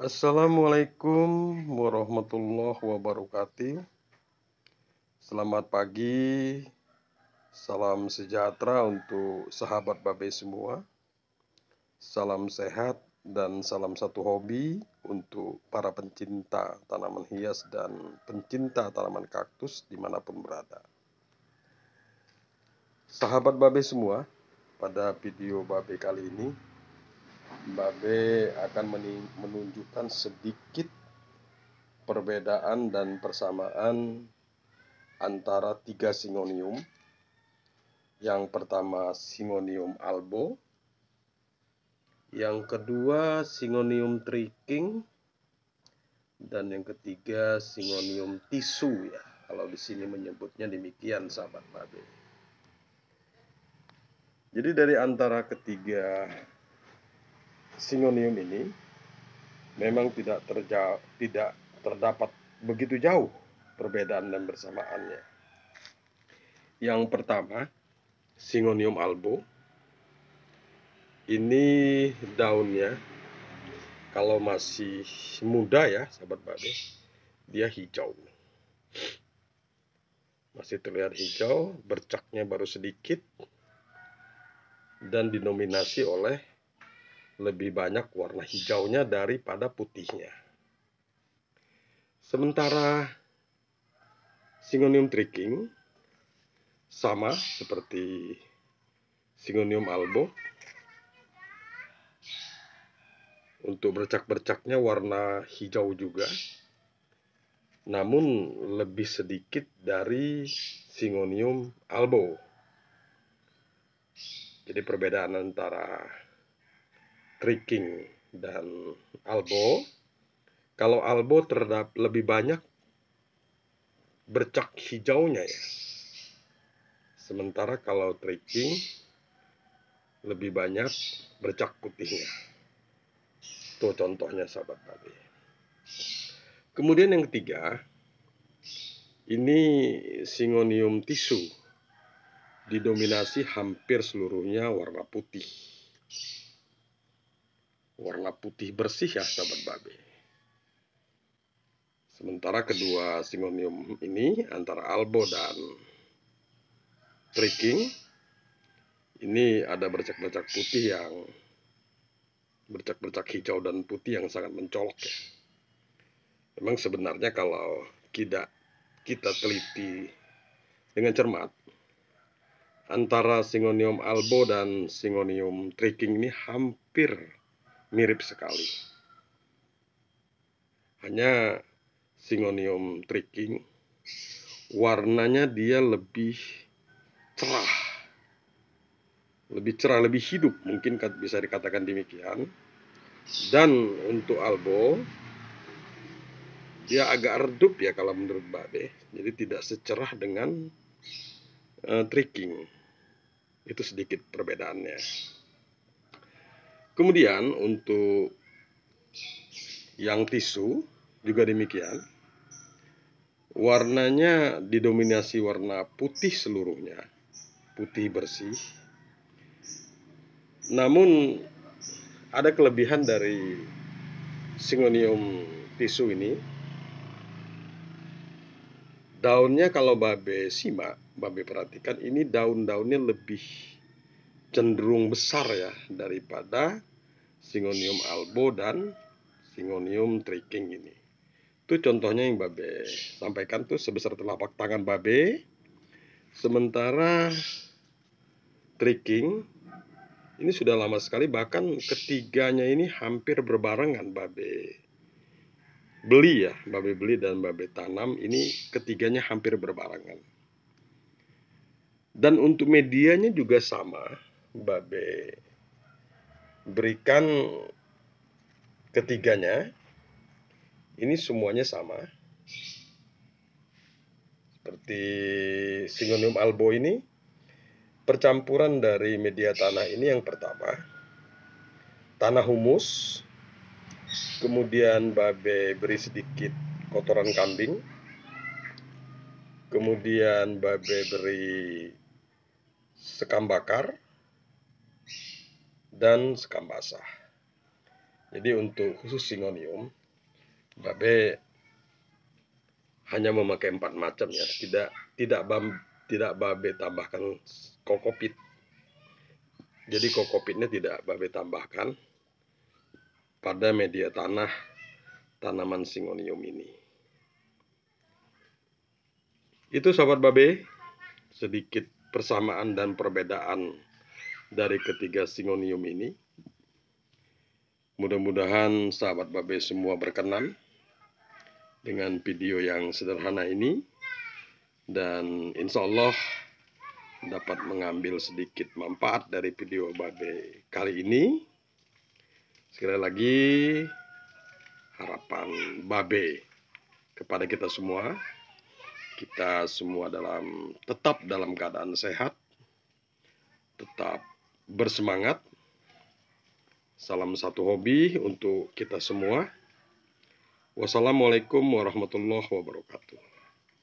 Assalamualaikum warahmatullahi wabarakatuh. Selamat pagi, salam sejahtera untuk sahabat Babe semua. Salam sehat dan salam satu hobi untuk para pencinta tanaman hias dan pencinta tanaman kaktus dimanapun berada. Sahabat Babe semua, pada video Babe kali ini Babe akan menunjukkan sedikit perbedaan dan persamaan antara tiga singonium. Yang pertama singonium albo, yang kedua singonium triking, dan yang ketiga singonium tisu ya. Kalau di sini menyebutnya demikian sahabat Babe. Jadi dari antara ketiga sinonim ini memang tidak terjauh, tidak terdapat begitu jauh perbedaan dan bersamaannya. Yang pertama, Singonium albo. Ini daunnya kalau masih muda ya, sahabat babe, dia hijau. Masih terlihat hijau, bercaknya baru sedikit dan dinominasi oleh lebih banyak warna hijaunya daripada putihnya. Sementara Syngonium tricking sama seperti Syngonium albo. Untuk bercak-bercaknya warna hijau juga. Namun lebih sedikit dari Syngonium albo. Jadi perbedaan antara tricking dan albo. Kalau albo terdapat lebih banyak bercak hijaunya ya. Sementara kalau tricking lebih banyak bercak putihnya. Itu contohnya sahabat tadi. Kemudian yang ketiga, ini singonium tisu didominasi hampir seluruhnya warna putih warna putih bersih ya sahabat babe. Sementara kedua singonium ini antara albo dan tricking ini ada bercak-bercak putih yang bercak-bercak hijau dan putih yang sangat mencolok ya. Memang sebenarnya kalau tidak kita teliti dengan cermat antara singonium albo dan singonium tricking ini hampir mirip sekali. Hanya Syngonium tricking warnanya dia lebih cerah. Lebih cerah, lebih hidup mungkin bisa dikatakan demikian. Dan untuk albo dia agak redup ya kalau menurut Mbak Jadi tidak secerah dengan uh, eh, tricking. Itu sedikit perbedaannya. Kemudian untuk yang tisu juga demikian. Warnanya didominasi warna putih seluruhnya, putih bersih. Namun ada kelebihan dari singonium tisu ini. Daunnya kalau babe simak, babe perhatikan ini daun-daunnya lebih cenderung besar ya daripada singonium albo dan singonium tricking ini. Itu contohnya yang babe sampaikan tuh sebesar telapak tangan babe. Sementara tricking ini sudah lama sekali bahkan ketiganya ini hampir berbarengan babe beli ya babe beli dan babe tanam ini ketiganya hampir berbarengan dan untuk medianya juga sama babe berikan ketiganya. Ini semuanya sama. Seperti singonium albo ini, percampuran dari media tanah ini yang pertama. Tanah humus, kemudian babe beri sedikit kotoran kambing, kemudian babe beri sekam bakar, dan sekam basah. Jadi untuk khusus singonium, babe hanya memakai empat macam ya, tidak tidak bam, tidak babe tambahkan kokopit. Jadi kokopitnya tidak babe tambahkan pada media tanah tanaman singonium ini. Itu sahabat babe, sedikit persamaan dan perbedaan dari ketiga sinonium ini. Mudah-mudahan sahabat babe semua berkenan dengan video yang sederhana ini. Dan insya Allah dapat mengambil sedikit manfaat dari video Babe kali ini. Sekali lagi, harapan Babe kepada kita semua. Kita semua dalam tetap dalam keadaan sehat, tetap bersemangat. Salam satu hobi untuk kita semua. Wassalamualaikum warahmatullahi wabarakatuh.